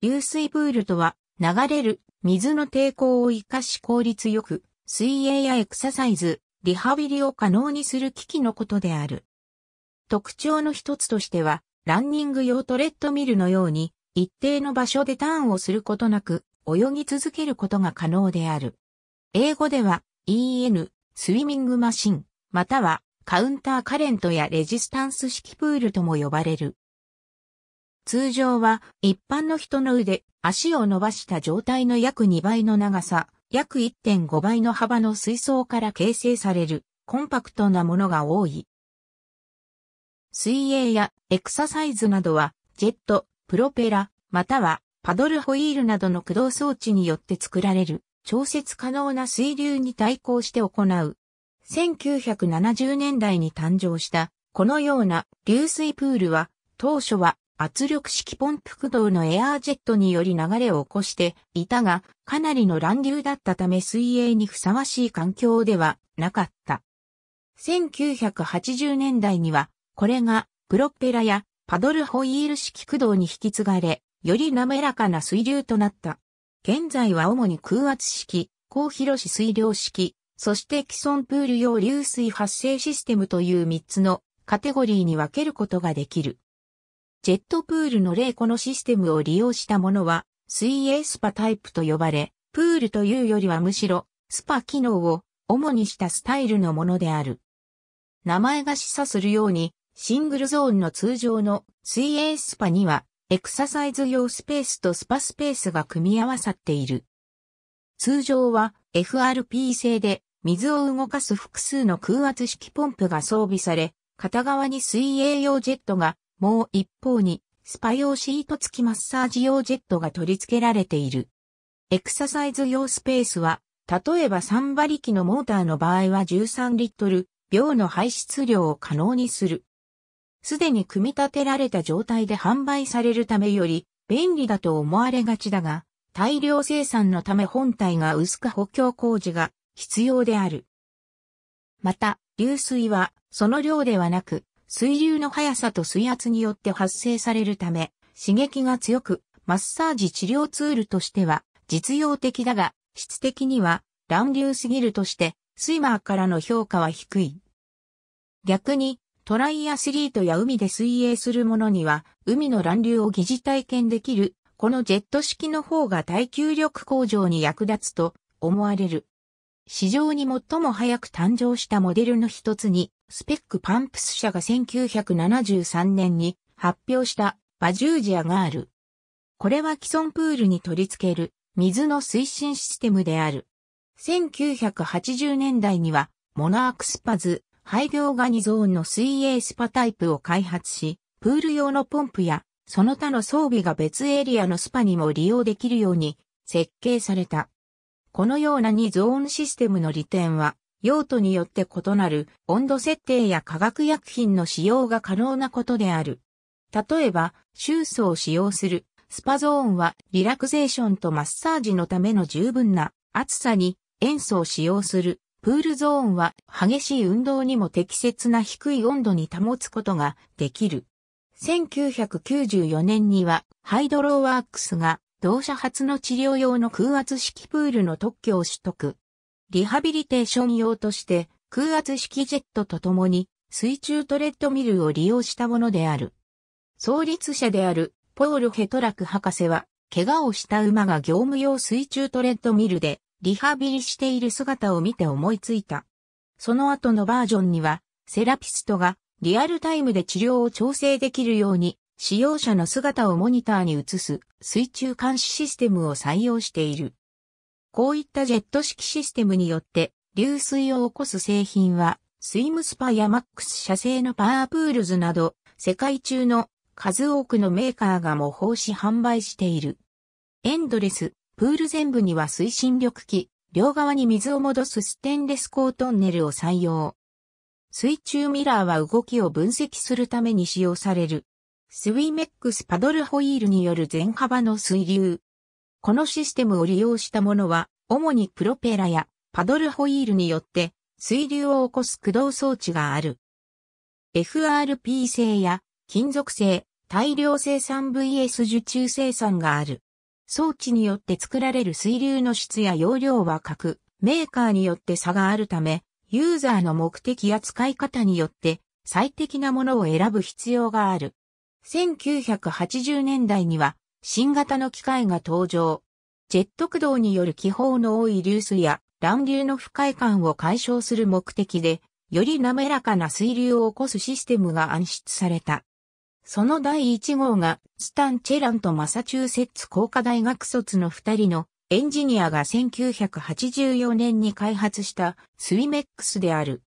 流水プールとは、流れる水の抵抗を生かし効率よく、水泳やエクササイズ、リハビリを可能にする機器のことである。特徴の一つとしては、ランニング用トレッドミルのように、一定の場所でターンをすることなく、泳ぎ続けることが可能である。英語では、EN、スイミングマシン、または、カウンターカレントやレジスタンス式プールとも呼ばれる。通常は一般の人の腕、足を伸ばした状態の約2倍の長さ、約1.5倍の幅の水槽から形成されるコンパクトなものが多い。水泳やエクササイズなどはジェット、プロペラ、またはパドルホイールなどの駆動装置によって作られる調節可能な水流に対抗して行う。1970年代に誕生したこのような流水プールは当初は圧力式ポンプ駆動のエアージェットにより流れを起こしていたが、かなりの乱流だったため水泳にふさわしい環境ではなかった。1980年代には、これがプロペラやパドルホイール式駆動に引き継がれ、より滑らかな水流となった。現在は主に空圧式、高広し水量式、そして既存プール用流水発生システムという3つのカテゴリーに分けることができる。ジェットプールの例このシステムを利用したものは、水泳スパタイプと呼ばれ、プールというよりはむしろ、スパ機能を主にしたスタイルのものである。名前が示唆するように、シングルゾーンの通常の水泳スパには、エクササイズ用スペースとスパスペースが組み合わさっている。通常は FRP 製で水を動かす複数の空圧式ポンプが装備され、片側に水泳用ジェットがもう一方に、スパ用シート付きマッサージ用ジェットが取り付けられている。エクササイズ用スペースは、例えば3馬力のモーターの場合は13リットル、秒の排出量を可能にする。すでに組み立てられた状態で販売されるためより便利だと思われがちだが、大量生産のため本体が薄く補強工事が必要である。また、流水はその量ではなく、水流の速さと水圧によって発生されるため、刺激が強く、マッサージ治療ツールとしては実用的だが、質的には乱流すぎるとして、スイマーからの評価は低い。逆に、トライアスリートや海で水泳する者には、海の乱流を疑似体験できる、このジェット式の方が耐久力向上に役立つと思われる。史上に最も早く誕生したモデルの一つにスペックパンプス社が1973年に発表したバジュージアガール。これは既存プールに取り付ける水の推進システムである。1980年代にはモナークスパズ、廃業ガニゾーンの水泳スパタイプを開発し、プール用のポンプやその他の装備が別エリアのスパにも利用できるように設計された。このような2ゾーンシステムの利点は用途によって異なる温度設定や化学薬品の使用が可能なことである。例えば、シュースを使用するスパゾーンはリラクゼーションとマッサージのための十分な暑さに塩素を使用するプールゾーンは激しい運動にも適切な低い温度に保つことができる。1994年にはハイドローワークスが同社初の治療用の空圧式プールの特許を取得。リハビリテーション用として空圧式ジェットと共に水中トレッドミルを利用したものである。創立者であるポール・ヘトラク博士は、怪我をした馬が業務用水中トレッドミルでリハビリしている姿を見て思いついた。その後のバージョンには、セラピストがリアルタイムで治療を調整できるように、使用者の姿をモニターに映す水中監視システムを採用している。こういったジェット式システムによって流水を起こす製品は、スイムスパやマックス社製のパワープールズなど、世界中の数多くのメーカーが模倣し販売している。エンドレス、プール全部には推進力機、両側に水を戻すステンレスートンネルを採用。水中ミラーは動きを分析するために使用される。スウィメックスパドルホイールによる全幅の水流、このシステムを利用したものは、主にプロペラやパドルホイールによって水流を起こす駆動装置がある。FRP 製や金属製、大量生産 VS 受注生産がある。装置によって作られる水流の質や容量は各メーカーによって差があるため、ユーザーの目的や使い方によって最適なものを選ぶ必要がある。1980年代には新型の機械が登場。ジェット駆動による気泡の多い流水や乱流の不快感を解消する目的で、より滑らかな水流を起こすシステムが暗出された。その第1号が、スタン・チェランとマサチューセッツ工科大学卒の2人のエンジニアが1984年に開発したスイメックスである。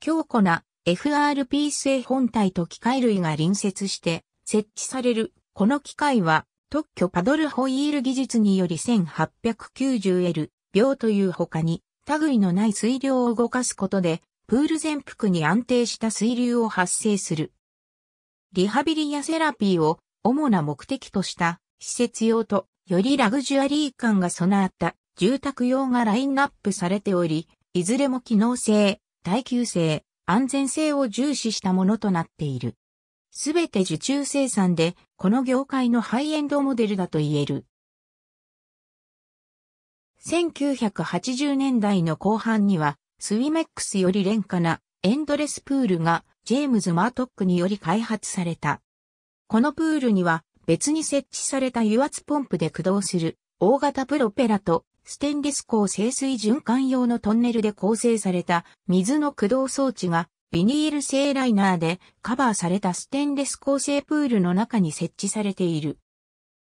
強固な FRP 製本体と機械類が隣接して設置されるこの機械は特許パドルホイール技術により 1890L 秒という他に類のない水量を動かすことでプール全幅に安定した水流を発生する。リハビリやセラピーを主な目的とした施設用とよりラグジュアリー感が備わった住宅用がラインナップされており、いずれも機能性、耐久性、安全性を重視したものとなっている。すべて受注生産で、この業界のハイエンドモデルだと言える。1980年代の後半には、スウィメックスより廉価なエンドレスプールがジェームズ・マートックにより開発された。このプールには別に設置された油圧ポンプで駆動する大型プロペラとステンレス鋼清水循環用のトンネルで構成された水の駆動装置がビニール製ライナーでカバーされたステンレス構成プールの中に設置されている。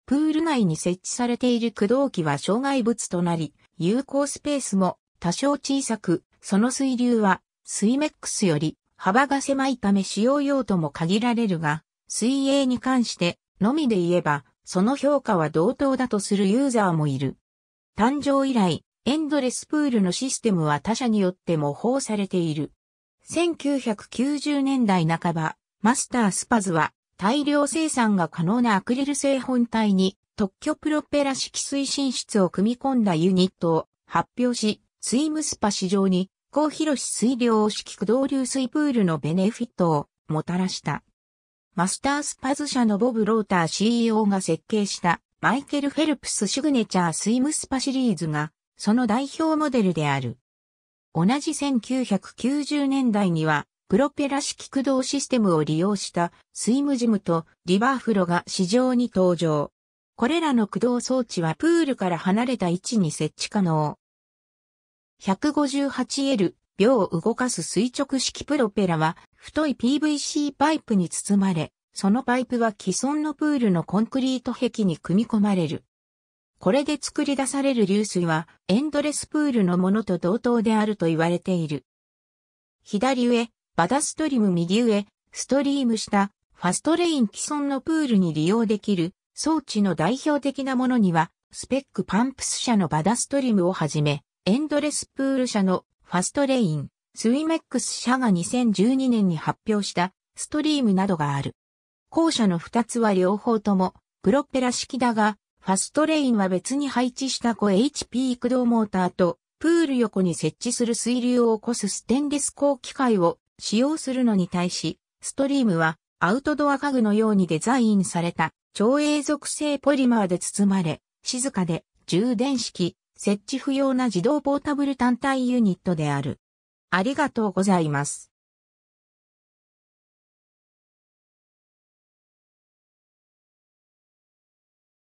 プール内に設置されている駆動機は障害物となり、有効スペースも多少小さく、その水流はスイメックスより幅が狭いため使用用途も限られるが、水泳に関してのみで言えば、その評価は同等だとするユーザーもいる。誕生以来、エンドレスプールのシステムは他社によって模倣されている。1990年代半ば、マスタースパズは大量生産が可能なアクリル製本体に特許プロペラ式推進室を組み込んだユニットを発表し、スイムスパ市場に、高広し水量式駆動流水プールのベネフィットをもたらした。マスタースパズ社のボブ・ローター CEO が設計したマイケル・フェルプス・シグネチャー・スイムスパシリーズがその代表モデルである。同じ1990年代には、プロペラ式駆動システムを利用したスイムジムとリバーフロが市場に登場。これらの駆動装置はプールから離れた位置に設置可能。158L 秒を動かす垂直式プロペラは太い PVC パイプに包まれ、そのパイプは既存のプールのコンクリート壁に組み込まれる。これで作り出される流水はエンドレスプールのものと同等であると言われている。左上、バダストリム右上、ストリーム下、ファストレイン既存のプールに利用できる装置の代表的なものには、スペックパンプス社のバダストリムをはじめ、エンドレスプール社のファストレイン、スイメックス社が2012年に発表したストリームなどがある。後者の2つは両方ともプロペラ式だが、ファストレインは別に配置した 5HP 駆動モーターと、プール横に設置する水流を起こすステンレス高機械を使用するのに対し、ストリームはアウトドア家具のようにデザインされた超永続性ポリマーで包まれ、静かで充電式、設置不要な自動ポータブル単体ユニットである。ありがとうございます。